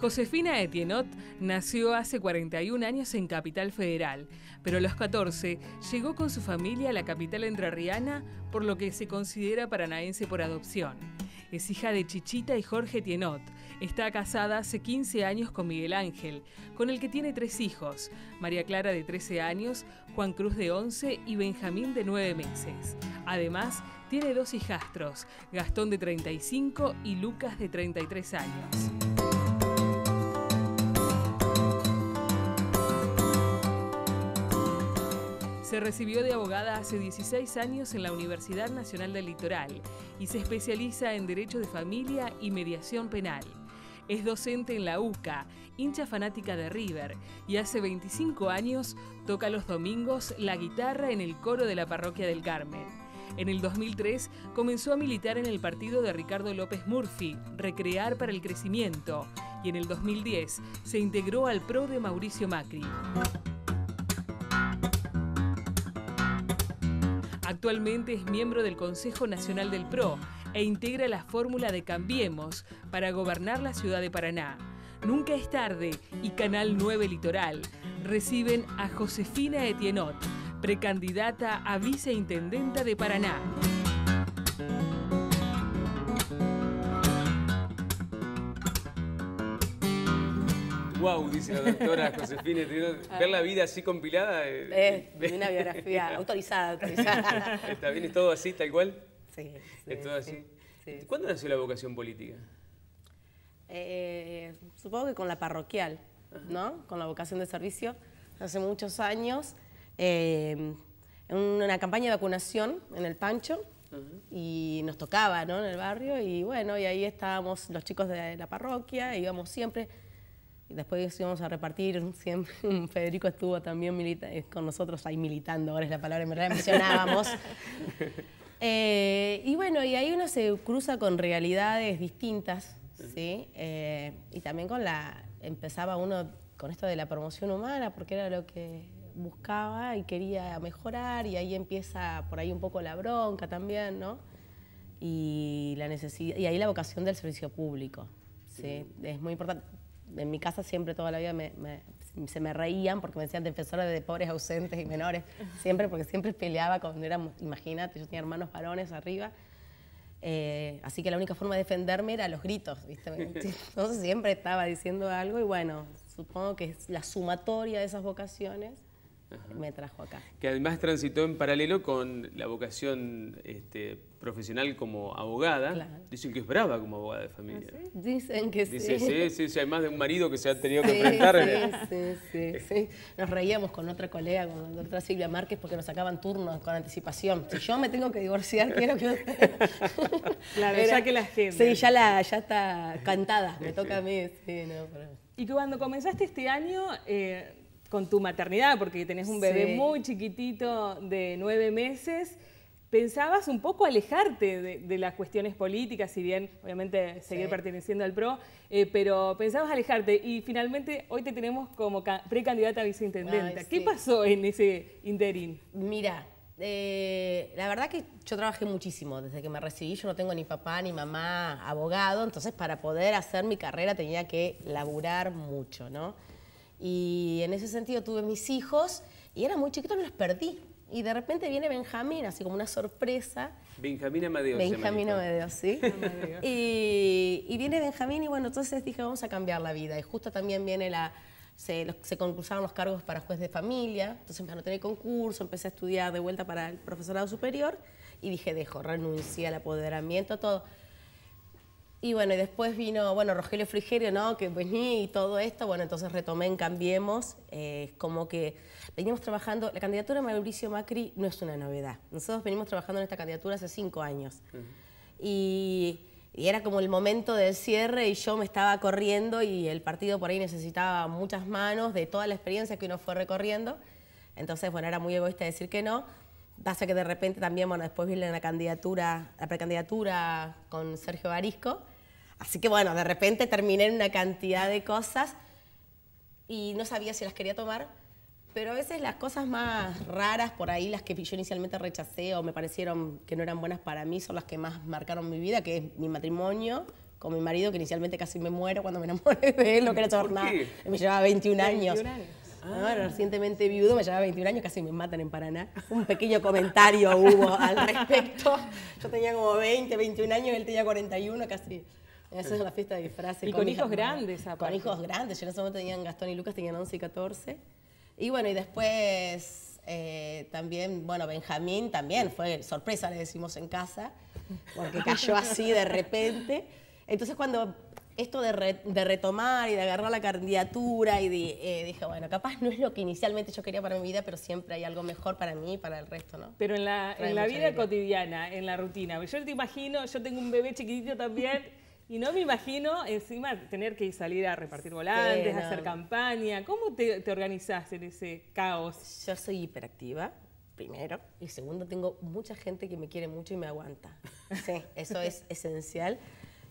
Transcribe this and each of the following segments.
Josefina Tienot nació hace 41 años en Capital Federal, pero a los 14 llegó con su familia a la capital entrerriana, por lo que se considera paranaense por adopción. Es hija de Chichita y Jorge Tienot. Está casada hace 15 años con Miguel Ángel, con el que tiene tres hijos, María Clara de 13 años, Juan Cruz de 11 y Benjamín de 9 meses. Además, tiene dos hijastros, Gastón de 35 y Lucas de 33 años. Se recibió de abogada hace 16 años en la Universidad Nacional del Litoral y se especializa en Derecho de Familia y Mediación Penal. Es docente en la UCA, hincha fanática de River, y hace 25 años toca los domingos la guitarra en el coro de la Parroquia del Carmen. En el 2003 comenzó a militar en el partido de Ricardo López Murphy, Recrear para el Crecimiento, y en el 2010 se integró al PRO de Mauricio Macri. Actualmente es miembro del Consejo Nacional del PRO e integra la fórmula de Cambiemos para gobernar la ciudad de Paraná. Nunca es tarde y Canal 9 Litoral reciben a Josefina Etienot, precandidata a viceintendenta de Paraná. Wow, dice la doctora Josefina, ah. ver la vida así compilada. es eh, eh, eh, una biografía autorizada, autorizada. Está bien, todo así, tal cual. Sí. ¿Cuándo nació la vocación política? supongo que con la parroquial, ¿no? Con la vocación de servicio. Hace muchos años, en una campaña de vacunación en el Pancho, y nos tocaba ¿no? en el barrio y bueno, y ahí estábamos los chicos de la parroquia, íbamos siempre, después íbamos a repartir, siempre Federico estuvo también eh, con nosotros ahí militando, ahora es la palabra, en verdad mencionábamos. Eh, y bueno, y ahí uno se cruza con realidades distintas, ¿sí? Eh, y también con la, empezaba uno con esto de la promoción humana, porque era lo que buscaba y quería mejorar, y ahí empieza por ahí un poco la bronca también, ¿no? Y, la necesidad, y ahí la vocación del servicio público. Sí. Es muy importante en mi casa siempre, toda la vida, se me reían porque me decían defensora de pobres ausentes y menores. Siempre, porque siempre peleaba cuando éramos, imagínate, yo tenía hermanos varones arriba. Eh, así que la única forma de defenderme era los gritos, ¿viste? Entonces siempre estaba diciendo algo y bueno, supongo que es la sumatoria de esas vocaciones me trajo acá. Que además transitó en paralelo con la vocación este, profesional como abogada. Claro. Dicen que es brava como abogada de familia. ¿Ah, Dicen que sí. sí, sí, sí. además de un marido que se ha tenido que enfrentar. Sí, sí, sí, Nos reíamos con otra colega, con la doctora Silvia Márquez, porque nos sacaban turnos con anticipación. Si yo me tengo que divorciar, quiero que... claro, ya que la gente... Sí, ya, la, está cantada. Me toca a mí. Y cuando comenzaste este año... Eh, con tu maternidad, porque tenés un bebé muy chiquitito de nueve meses. ¿Pensabas un poco alejarte de, las cuestiones políticas, si bien obviamente seguir perteneciendo al PRO, eh, pero pensabas alejarte y finalmente hoy te tenemos como precandidata a viceintendente. ¿Qué pasó en ese interín? Mira, eh, la verdad que yo trabajé muchísimo desde que me recibí, yo no tengo ni papá ni mamá abogado, entonces para poder hacer mi carrera tenía que laburar mucho, ¿no? Y en ese sentido tuve mis hijos y era muy chiquitos, me los perdí. Y de repente viene Benjamín, así como una sorpresa. Benjamín Amadeo. Benjamín Amadeo, sí. Y, y, viene Benjamín y bueno, entonces dije, vamos a cambiar la vida. Y justo también viene la... Se, concursaban los cargos para juez de familia, entonces me a tener concurso, empecé a estudiar de vuelta para el profesorado superior y dije, dejo, renuncia al apoderamiento, todo. Y bueno, y después vino, bueno, Rogelio Frigerio, ¿no? Que vení y todo esto. Bueno, entonces retomé en Cambiemos. Eh, como que veníamos trabajando, la candidatura de Mauricio Macri no es una novedad. Nosotros venimos trabajando en esta candidatura hace cinco años. y, era como el momento del cierre y yo me estaba corriendo y el partido por ahí necesitaba muchas manos de toda la experiencia que uno fue recorriendo. Entonces, bueno, era muy egoísta decir que no. Pasa que de repente también, bueno, después viene la candidatura, la precandidatura con Sergio Barisco Así que bueno, de repente terminé en una cantidad de cosas y no sabía si las quería tomar, pero a veces las cosas más raras por ahí, las que yo inicialmente rechacé o me parecieron que no eran buenas para mí, son las que más marcaron mi vida, que es mi matrimonio con mi marido, que inicialmente casi me muero cuando me enamoré de él, no quería saber nada. Me llevaba 21, 21 años. Ah. Ah. recientemente viudo, me llevaba 21 años, casi me matan en Paraná. Un pequeño comentario hubo al respecto. Yo tenía como 20, 21 años, él tenía 41, casi esa es la fiesta de disfraces. Y con, hijos grandes, aparte. Con hijos grandes. Yo en ese momento tenían Gastón y Lucas, tenían 11 y 14. Y bueno, y después eh, también, bueno, Benjamín también fue sorpresa, le decimos en casa, porque cayó así de repente. Entonces cuando esto de, de retomar y de agarrar la candidatura y de, eh, dije, bueno, capaz no es lo que inicialmente yo quería para mi vida, pero siempre hay algo mejor para mí y para el resto, ¿no? Pero en la, en la vida cotidiana, en la rutina, yo te imagino, yo tengo un bebé chiquitito también. Y no me imagino encima tener que salir a repartir volantes, a hacer campaña. ¿Cómo te, te organizás en ese caos? Yo soy hiperactiva, primero. Y segundo, tengo mucha gente que me quiere mucho y me aguanta. Sí, eso es esencial.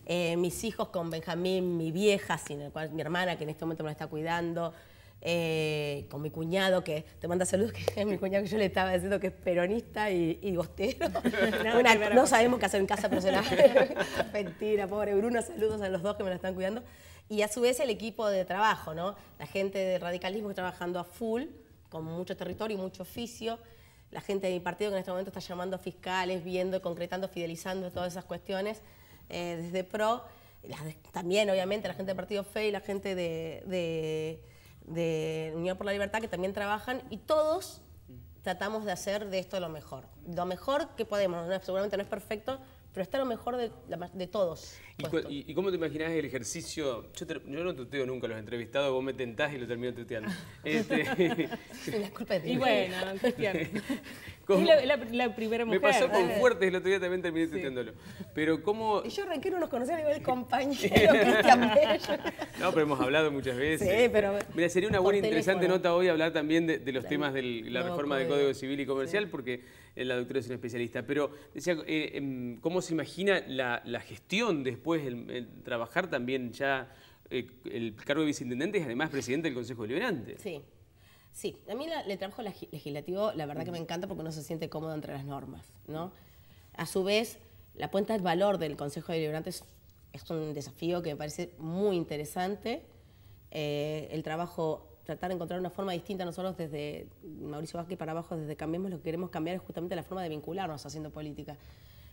Eh, mis hijos con Benjamín, mi vieja, sin el cual, mi hermana, que en este momento me la está cuidando, eh, con mi cuñado, que te manda saludos, que es mi cuñado que yo le estaba diciendo que es peronista y, bostero. no, sabemos qué hacer en casa, personal mentira, pobre Bruno, saludos a los dos que me la están cuidando. Y a su vez el equipo de trabajo, ¿no? La gente de radicalismo que está trabajando a full, con mucho territorio y mucho oficio. La gente de mi partido que en este momento está llamando a fiscales, viendo, concretando, fidelizando todas esas cuestiones eh, desde PRO. también, obviamente, la gente del partido FE y la gente de de Unión por la Libertad que también trabajan y todos tratamos de hacer de esto lo mejor. Lo mejor que podemos, no, seguramente no es perfecto, pero está lo mejor de, de todos. ¿Y, cómo te imaginas el ejercicio? Yo, no tuteo nunca los entrevistados, vos me tentás y lo termino tuteando. Este... la culpa de Y bueno, la, primera Me pasó con el otro día también terminé sí. Pero cómo... Y yo requiero los conocer a nivel compañero, No, pero hemos hablado muchas veces. Sí, pero... Mira, sería una buena, interesante nota hoy hablar también de, los temas de la reforma del Código Civil y Comercial, porque eh, la doctora es una especialista. Pero, decía, eh, em, ¿cómo se imagina la, gestión después, el, trabajar también ya... Eh, el cargo de viceintendente y además presidente del Consejo Deliberante. Sí. Sí, a mí la, el trabajo legislativo, la verdad que me encanta porque uno se siente cómodo entre las normas, ¿no? A su vez, la cuenta del valor del Consejo de Liberantes es un desafío que me parece muy interesante. Eh, el trabajo, tratar de encontrar una forma distinta, nosotros desde Mauricio Vázquez para abajo, desde Cambiemos, lo que queremos cambiar es justamente la forma de vincularnos haciendo política.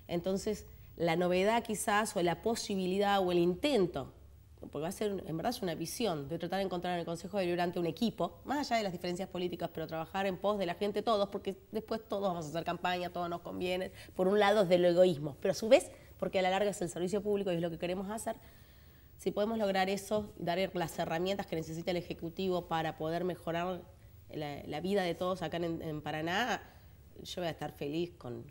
Entonces, la novedad quizás o la posibilidad o el intento porque va a ser, en verdad, es una visión de tratar de encontrar en el Consejo Deliberante un equipo, más allá de las diferencias políticas, pero trabajar en pos de la gente todos, porque después todos vamos a hacer campaña, todos nos conviene. Por un lado es del egoísmo, pero a su vez, porque a la larga es el servicio público y es lo que queremos hacer, si podemos lograr eso, dar las herramientas que necesita el Ejecutivo para poder mejorar la, vida de todos acá en, Paraná, yo voy a estar feliz con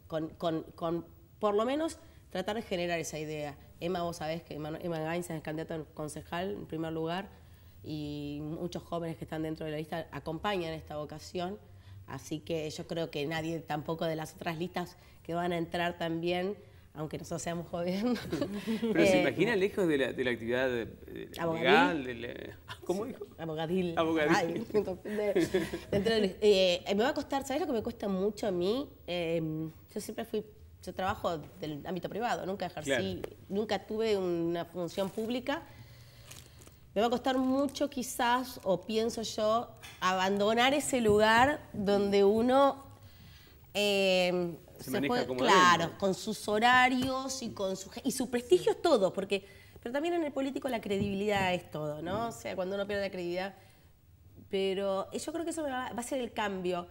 por lo menos tratar de generar esa idea. Emma, vos sabés que Emma, Emma es candidata a concejal en primer lugar y muchos jóvenes que están dentro de la lista acompañan esta vocación. Así que yo creo que nadie tampoco de las otras listas que van a entrar también, aunque nosotros seamos jóvenes. Pero se eh, imagina lejos de la, actividad legal, ¿cómo dijo? Abogadil. Abogadil. Eh, eh, me va a costar, ¿sabes lo que me cuesta mucho a mí? yo siempre fui yo trabajo del ámbito privado, nunca ejercí, nunca tuve una función pública. Me va a costar mucho quizás, o pienso yo, abandonar ese lugar donde uno eh, se, puede, claro, con sus horarios y con su, y su prestigio es todo, porque pero también en el político la credibilidad es todo, ¿no? Mm. O sea, cuando uno pierde la credibilidad, pero eh, yo creo que eso va a ser el cambio.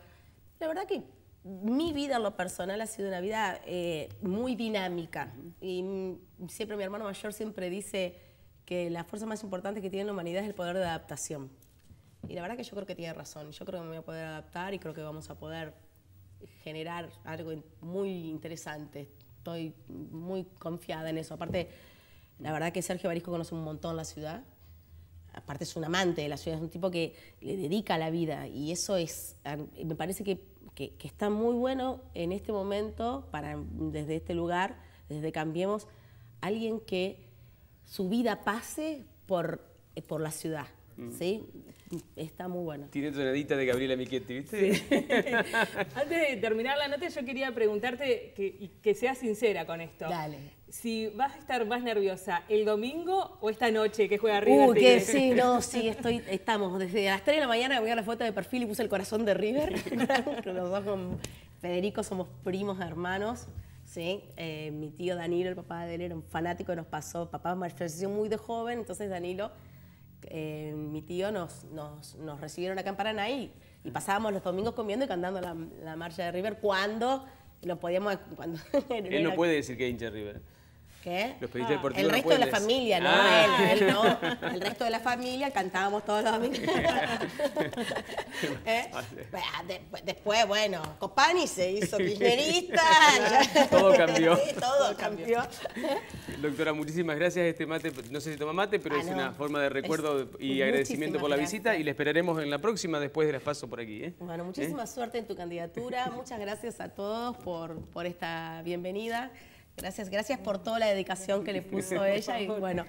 La verdad que mi vida en lo personal ha sido una vida eh, muy dinámica. Y siempre mi hermano mayor siempre dice que la fuerza más importante que tiene la humanidad es el poder de adaptación. Y la verdad que yo creo que tiene razón. Yo creo que me voy a poder adaptar y creo que vamos a poder generar algo muy interesante. Estoy muy confiada en eso. Aparte, la verdad que Sergio Barisco conoce un montón la ciudad. Aparte es un amante de la ciudad, es un tipo que le dedica la vida y eso es, me parece que que, está muy bueno en este momento, para, desde este lugar, desde Cambiemos, alguien que su vida pase por eh, la ciudad, Mm. ¿sí? Está muy bueno. Tiene tonadita de Gabriela Miquetti, ¿viste? Sí. Antes de terminar la nota, yo quería preguntarte que, que seas sincera con esto. Dale. Si vas a estar más nerviosa el domingo o esta noche que juega uh, River. Uy, que sí, no, sí, estoy, estamos. Desde las 3 de la mañana voy a la foto de perfil y puse el corazón de River. Los dos con Federico somos primos hermanos. ¿sí? Eh, mi tío Danilo, el papá de él, era un fanático, nos pasó, papá falleció muy de joven, entonces Danilo eh, mi tío nos, nos, nos, recibieron acá en Paraná y, pasábamos los domingos comiendo y cantando la, marcha de River cuando lo podíamos... Cuando Él no puede decir que es hincha River. ¿Qué? Ah. el resto de la familia, no, ah. él, no. El resto de la familia cantábamos todos los domingos. ¿Eh? Después, bueno, Copani se hizo kirchnerista. todo cambió. todo cambió. Doctora, muchísimas gracias. Este mate, no sé si toma mate, pero ah, es una forma de recuerdo y agradecimiento por la visita y la esperaremos en la próxima después de la paso por aquí. ¿eh? Bueno, ¿Eh? muchísima suerte en tu candidatura. Muchas gracias a todos por, por esta bienvenida. Gracias, gracias por toda la dedicación que le puso ella y bueno.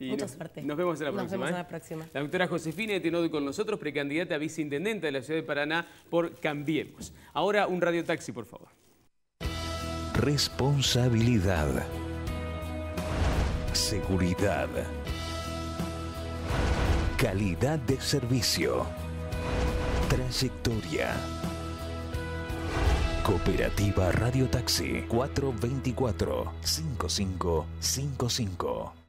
Mucha suerte. Nos vemos en la ¿eh? próxima. la próxima. doctora Josefina tiene con nosotros, precandidata a viceintendente de la ciudad de Paraná por Cambiemos. Ahora un radiotaxi, por favor. Responsabilidad. Seguridad. Calidad de servicio. Trayectoria. Cooperativa Radio Taxi 424 5555.